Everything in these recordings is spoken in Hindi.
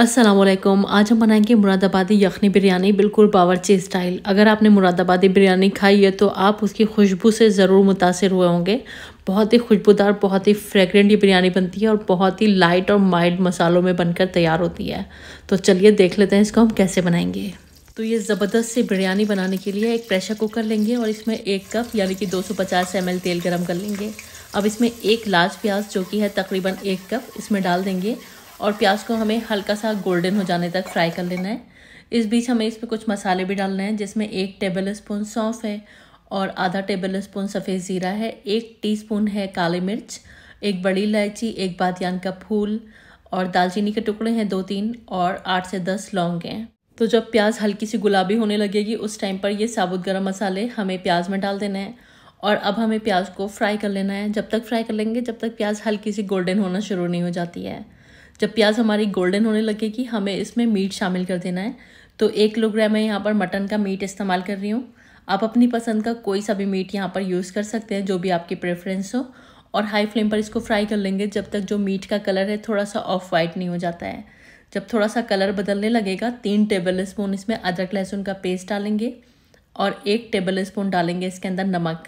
असलम आज हम बनाएंगे मुरादाबादी यखनी बिरयानी बिल्कुल बावरची स्टाइल अगर आपने मुरादाबादी बिरयानी खाई है तो आप उसकी खुशबू से ज़रूर मुतासर हुए होंगे बहुत ही खुशबूदार बहुत ही फ्रेगरेंट ये बिरयानी बनती है और बहुत ही लाइट और माइल्ड मसालों में बनकर तैयार होती है तो चलिए देख लेते हैं इसको हम कैसे बनाएंगे तो ये ज़बरदस्त सी बिरयानी बनाने के लिए एक प्रेशर कुकर लेंगे और इसमें एक कप यानी कि 250 एल तेल गरम कर लेंगे अब इसमें एक लार्ज प्याज जो कि है तकरीबन एक कप इसमें डाल देंगे और प्याज को हमें हल्का सा गोल्डन हो जाने तक फ्राई कर लेना है इस बीच हमें इसमें कुछ मसाले भी डालने हैं जिसमें एक टेबल स्पून सौंफ है और आधा टेबल स्पून सफ़ेद ज़ीरा है एक टीस्पून है काली मिर्च एक बड़ी इलायची एक बादयान का फूल और दालचीनी के टुकड़े हैं दो तीन और आठ से दस लौंग हैं तो जब प्याज हल्की सी गुलाबी होने लगेगी उस टाइम पर ये साबुत गरम मसाले हमें प्याज में डाल देना है और अब हमें प्याज को फ्राई कर लेना है जब तक फ्राई कर लेंगे जब तक प्याज हल्की सी गोल्डन होना शुरू नहीं हो जाती है जब प्याज हमारी गोल्डन होने लगेगी हमें इसमें मीट शामिल कर देना है तो एक किलोग्राम मैं यहाँ पर मटन का मीट इस्तेमाल कर रही हूँ आप अपनी पसंद का कोई सा भी मीट यहाँ पर यूज़ कर सकते हैं जो भी आपकी प्रेफरेंस हो और हाई फ्लेम पर इसको फ्राई कर लेंगे जब तक जो मीट का कलर है थोड़ा सा ऑफ वाइट नहीं हो जाता है जब थोड़ा सा कलर बदलने लगेगा तीन टेबल स्पून इसमें अदरक लहसुन का पेस्ट डालेंगे और एक टेबल स्पून डालेंगे इसके अंदर नमक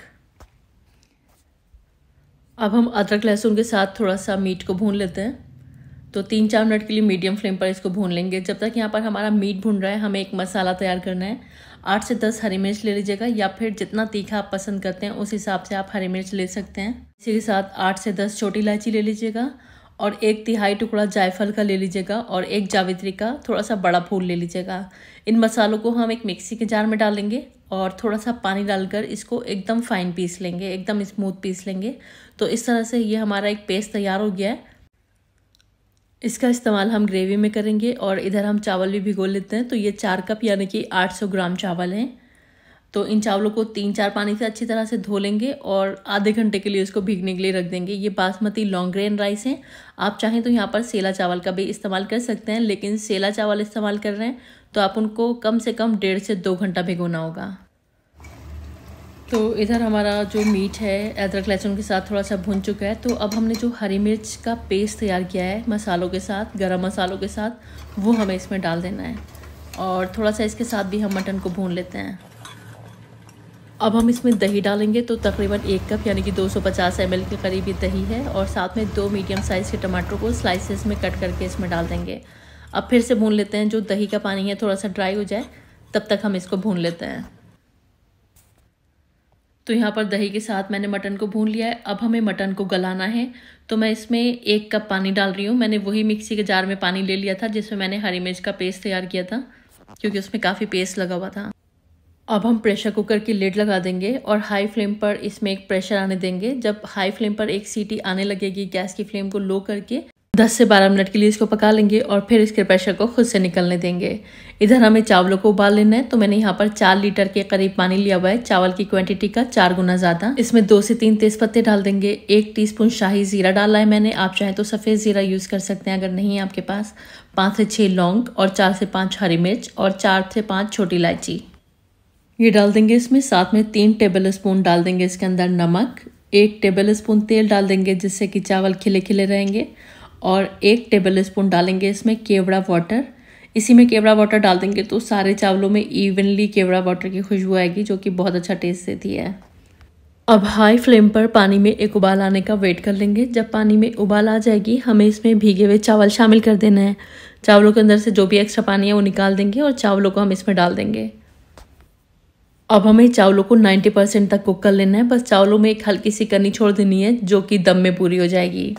अब हम अदरक लहसुन के साथ थोड़ा सा मीट को भून लेते हैं तो तीन चार मिनट के लिए मीडियम फ्लेम पर इसको भून लेंगे जब तक यहाँ पर हमारा मीट भून रहा है हमें एक मसाला तैयार करना है आठ से दस हरी मिर्च ले लीजिएगा या फिर जितना तीखा आप पसंद करते हैं उस हिसाब से आप हरी मिर्च ले सकते हैं इसी के साथ आठ से दस छोटी इलायची ले लीजिएगा और एक तिहाई टुकड़ा जायफल का ले लीजिएगा और एक जावित्री का थोड़ा सा बड़ा फूल ले लीजिएगा इन मसालों को हम एक मिक्सी के जार में डालेंगे और थोड़ा सा पानी डालकर इसको एकदम फाइन पीस लेंगे एकदम स्मूथ पीस लेंगे तो इस तरह से ये हमारा एक पेस्ट तैयार हो गया है इसका इस्तेमाल हम ग्रेवी में करेंगे और इधर हम चावल भी भिगो लेते हैं तो ये चार कप यानी कि 800 ग्राम चावल हैं तो इन चावलों को तीन चार पानी से अच्छी तरह से धो लेंगे और आधे घंटे के लिए इसको भीगने के लिए रख देंगे ये बासमती लॉन्ग ग्रेन राइस हैं आप चाहें तो यहाँ पर सेला चावल का भी इस्तेमाल कर सकते हैं लेकिन सेला चावल इस्तेमाल कर रहे हैं तो आप उनको कम से कम डेढ़ से दो घंटा भिगोना होगा तो इधर हमारा जो मीट है अदरक लहसुन के साथ थोड़ा सा भुन चुका है तो अब हमने जो हरी मिर्च का पेस्ट तैयार किया है मसालों के साथ गरम मसालों के साथ वो हमें इसमें डाल देना है और थोड़ा सा इसके साथ भी हम मटन को भून लेते हैं अब हम इसमें दही डालेंगे तो तकरीबन एक कप यानी कि 250 ml के करीब ये दही है और साथ में दो मीडियम साइज़ के टमाटर को स्लाइसेस में कट करके इसमें डाल देंगे अब फिर से भून लेते हैं जो दही का पानी है थोड़ा सा ड्राई हो जाए तब तक हम इसको भून लेते हैं तो यहाँ पर दही के साथ मैंने मटन को भून लिया है अब हमें मटन को गलाना है तो मैं इसमें एक कप पानी डाल रही हूँ मैंने वही मिक्सी के जार में पानी ले लिया था जिसमें मैंने हरी मिर्च का पेस्ट तैयार किया था क्योंकि उसमें काफ़ी पेस्ट लगा हुआ था अब हम प्रेशर कुकर की लेड लगा देंगे और हाई फ्लेम पर इसमें एक प्रेशर आने देंगे जब हाई फ्लेम पर एक सीटी आने लगेगी गैस की फ्लेम को लो करके 10 से 12 मिनट के लिए इसको पका लेंगे और फिर इसके प्रेशर को खुद से निकलने देंगे इधर हमें चावलों को उबाल लेना है तो मैंने यहाँ पर चार लीटर के करीब पानी लिया हुआ है चावल की क्वांटिटी का चार गुना ज़्यादा इसमें दो से तीन तेज पत्ते डाल देंगे एक टीस्पून शाही जीरा डाला है मैंने आप चाहें तो सफ़ेद जीरा यूज़ कर सकते हैं अगर नहीं है आपके पास पाँच से छः लौंग और चार से पाँच हरी मिर्च और चार से पाँच छोटी इलायची ये डाल देंगे इसमें साथ में तीन टेबल स्पून डाल देंगे इसके अंदर नमक एक टेबल स्पून तेल डाल देंगे जिससे कि चावल खिले खिले रहेंगे और एक टेबल स्पून डालेंगे इसमें केवड़ा वाटर इसी में केवड़ा वाटर डाल देंगे तो सारे चावलों में इवनली केवड़ा वाटर की खुशबू आएगी जो कि बहुत अच्छा टेस्ट देती है अब हाई फ्लेम पर पानी में एक उबाल आने का वेट कर लेंगे जब पानी में उबाल आ जाएगी हमें इसमें भीगे हुए चावल शामिल कर देना है चावलों के अंदर से जो भी एक्स्ट्रा पानी है वो निकाल देंगे और चावलों को हम इसमें डाल देंगे अब हमें चावलों को 90 परसेंट तक कुक कर लेना है बस चावलों में एक हल्की सी कनी छोड़ देनी है जो कि दम में पूरी हो जाएगी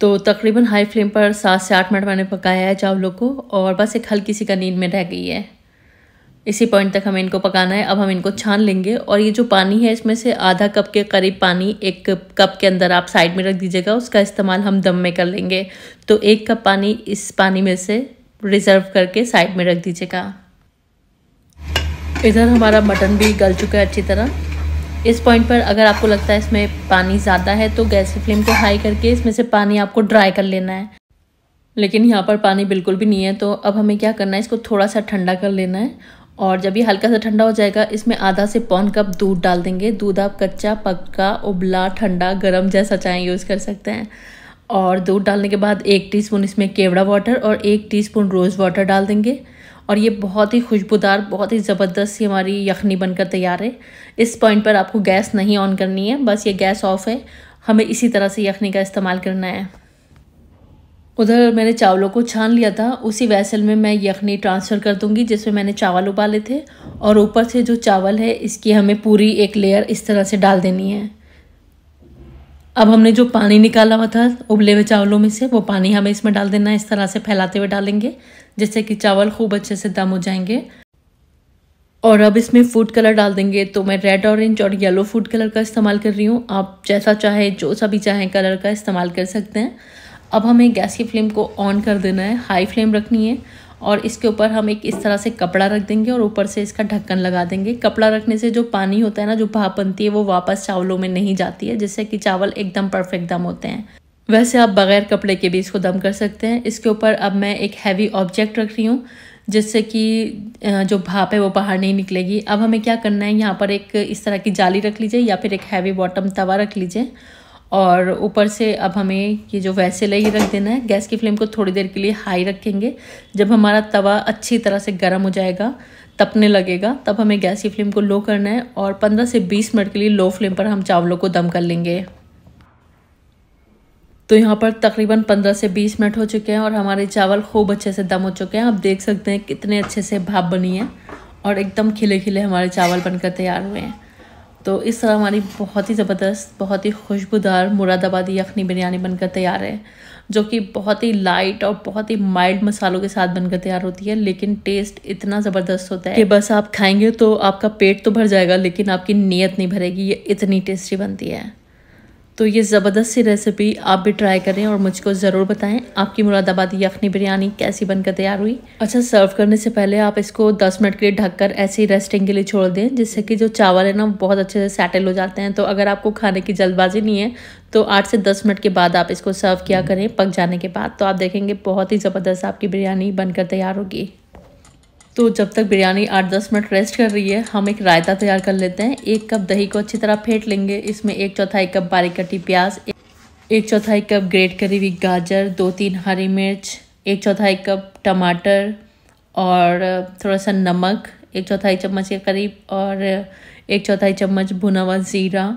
तो तकरीबन हाई फ्लेम पर सात से आठ मिनट मैंने पकाया है चावलों को और बस एक हल्की सी कनीन में रह गई है इसी पॉइंट तक हमें इनको पकाना है अब हम इनको छान लेंगे और ये जो पानी है इसमें से आधा कप के करीब पानी एक कप के अंदर आप साइड में रख दीजिएगा उसका इस्तेमाल हम दम में कर लेंगे तो एक कप पानी इस पानी में से रिज़र्व करके साइड में रख दीजिएगा इधर हमारा मटन भी गल चुका है अच्छी तरह इस पॉइंट पर अगर आपको लगता है इसमें पानी ज़्यादा है तो गैस की फ्लेम को हाई करके इसमें से पानी आपको ड्राई कर लेना है लेकिन यहाँ पर पानी बिल्कुल भी नहीं है तो अब हमें क्या करना है इसको थोड़ा सा ठंडा कर लेना है और जब ये हल्का सा ठंडा हो जाएगा इसमें आधा से पौन कप दूध डाल देंगे दूध आप कच्चा पक्का उबला ठंडा गर्म जैसा चाहें यूज़ कर सकते हैं और दूध डालने के बाद एक टीस्पून इसमें केवड़ा वाटर और एक टीस्पून रोज़ वाटर डाल देंगे और ये बहुत ही खुशबूदार बहुत ही ज़बरदस्त हमारी यखनी बनकर तैयार है इस पॉइंट पर आपको गैस नहीं ऑन करनी है बस ये गैस ऑफ है हमें इसी तरह से यखनी का इस्तेमाल करना है उधर मैंने चावलों को छान लिया था उसी वैसल में मैं यखनी ट्रांसफ़र कर दूंगी जिसमें मैंने चावल उबाले थे और ऊपर से जो चावल है इसकी हमें पूरी एक लेयर इस तरह से डाल देनी है अब हमने जो पानी निकाला हुआ था उबले हुए चावलों में से वो पानी हमें इसमें डाल देना है इस तरह से फैलाते हुए डालेंगे जिससे कि चावल खूब अच्छे से दम हो जाएंगे और अब इसमें फूड कलर डाल देंगे तो मैं रेड ऑरेंज और येलो फूड कलर का इस्तेमाल कर रही हूँ आप जैसा चाहे जो सा भी चाहें कलर का इस्तेमाल कर सकते हैं अब हमें गैस की फ्लेम को ऑन कर देना है हाई फ्लेम रखनी है और इसके ऊपर हम एक इस तरह से कपड़ा रख देंगे और ऊपर से इसका ढक्कन लगा देंगे कपड़ा रखने से जो पानी होता है ना जो भाप बनती है वो वापस चावलों में नहीं जाती है जिससे कि चावल एकदम परफेक्ट दम होते हैं वैसे आप बगैर कपड़े के भी इसको दम कर सकते हैं इसके ऊपर अब मैं एक हैवी ऑब्जेक्ट रख रही हूँ जिससे कि जो भाप है वो बाहर नहीं निकलेगी अब हमें क्या करना है यहाँ पर एक इस तरह की जाली रख लीजिए या फिर एक हैवी बॉटम तवा रख लीजिए और ऊपर से अब हमें ये जो वैसेला ही रख देना है गैस की फ्लेम को थोड़ी देर के लिए हाई रखेंगे जब हमारा तवा अच्छी तरह से गर्म हो जाएगा तपने लगेगा तब हमें गैस की फ्लेम को लो करना है और 15 से 20 मिनट के लिए लो फ्लेम पर हम चावलों को दम कर लेंगे तो यहाँ पर तकरीबन 15 से 20 मिनट हो चुके हैं और हमारे चावल खूब अच्छे से दम हो चुके हैं आप देख सकते हैं कितने अच्छे से भाप बनी है और एकदम खिले खिले हमारे चावल बनकर तैयार हुए हैं तो इस तरह हमारी बहुत ही ज़बरदस्त बहुत ही खुशबूदार मुरादाबादी यखनी बिरयानी बनकर तैयार है जो कि बहुत ही लाइट और बहुत ही माइल्ड मसालों के साथ बनकर तैयार होती है लेकिन टेस्ट इतना ज़बरदस्त होता है कि बस आप खाएंगे तो आपका पेट तो भर जाएगा लेकिन आपकी नीयत नहीं भरेगी ये इतनी टेस्टी बनती है तो ये ज़बरदस्त सी रेसिपी आप भी ट्राई करें और मुझको ज़रूर बताएं आपकी मुरादाबादी यखनी बिरयानी कैसी बनकर तैयार हुई अच्छा सर्व करने से पहले आप इसको 10 मिनट के लिए ढककर ऐसे ही रेस्टिंग के लिए छोड़ दें जिससे कि जो चावल है ना बहुत अच्छे से सेटल हो जाते हैं तो अगर आपको खाने की जल्दबाजी नहीं है तो आठ से दस मिनट के बाद आप इसको सर्व किया करें पक जाने के बाद तो आप देखेंगे बहुत ही ज़बरदस्त आपकी बिरयानी बनकर तैयार होगी तो जब तक बिरयानी आठ दस मिनट रेस्ट कर रही है हम एक रायता तैयार कर लेते हैं एक कप दही को अच्छी तरह फेंट लेंगे इसमें एक चौथाई कप बारीक कटी प्याज एक चौथाई कप ग्रेट करी हुई गाजर दो तीन हरी मिर्च एक चौथाई कप टमाटर और थोड़ा सा नमक एक चौथाई चम्मच के करीब और एक चौथाई चम्मच भुना हुआ ज़ीरा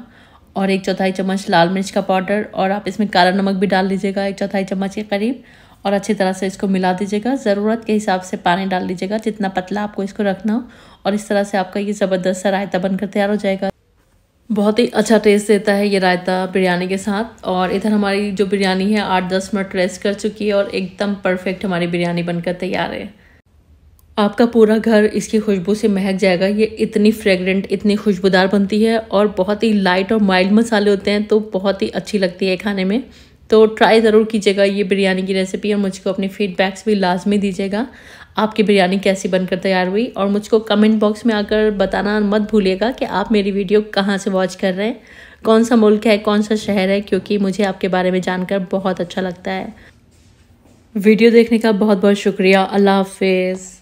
और एक चौथाई चम्मच लाल मिर्च का पाउडर और आप इसमें काला नमक भी डाल लीजिएगा एक चौथाई चम्मच के करीब और अच्छी तरह से इसको मिला दीजिएगा ज़रूरत के हिसाब से पानी डाल दीजिएगा जितना पतला आपको इसको रखना हो और इस तरह से आपका ये ज़बरदस्त सा रायता बनकर तैयार हो जाएगा बहुत ही अच्छा टेस्ट देता है ये रायता बिरयानी के साथ और इधर हमारी जो बिरयानी है आठ दस मिनट रेस्ट कर चुकी है और एकदम परफेक्ट हमारी बिरयानी बनकर तैयार है आपका पूरा घर इसकी खुशबू से महक जाएगा ये इतनी फ्रेगरेंट इतनी खुशबूदार बनती है और बहुत ही लाइट और माइल्ड मसाले होते हैं तो बहुत ही अच्छी लगती है खाने में तो ट्राई ज़रूर कीजिएगा ये बिरयानी की रेसिपी और मुझको अपने फीडबैक्स भी लाजमी दीजिएगा आपकी बिरयानी कैसी बनकर तैयार हुई और मुझको कमेंट बॉक्स में आकर बताना मत भूलिएगा कि आप मेरी वीडियो कहाँ से वॉच कर रहे हैं कौन सा मुल्क है कौन सा शहर है क्योंकि मुझे आपके बारे में जानकर बहुत अच्छा लगता है वीडियो देखने का बहुत बहुत शुक्रिया अल्लाह हाफिज़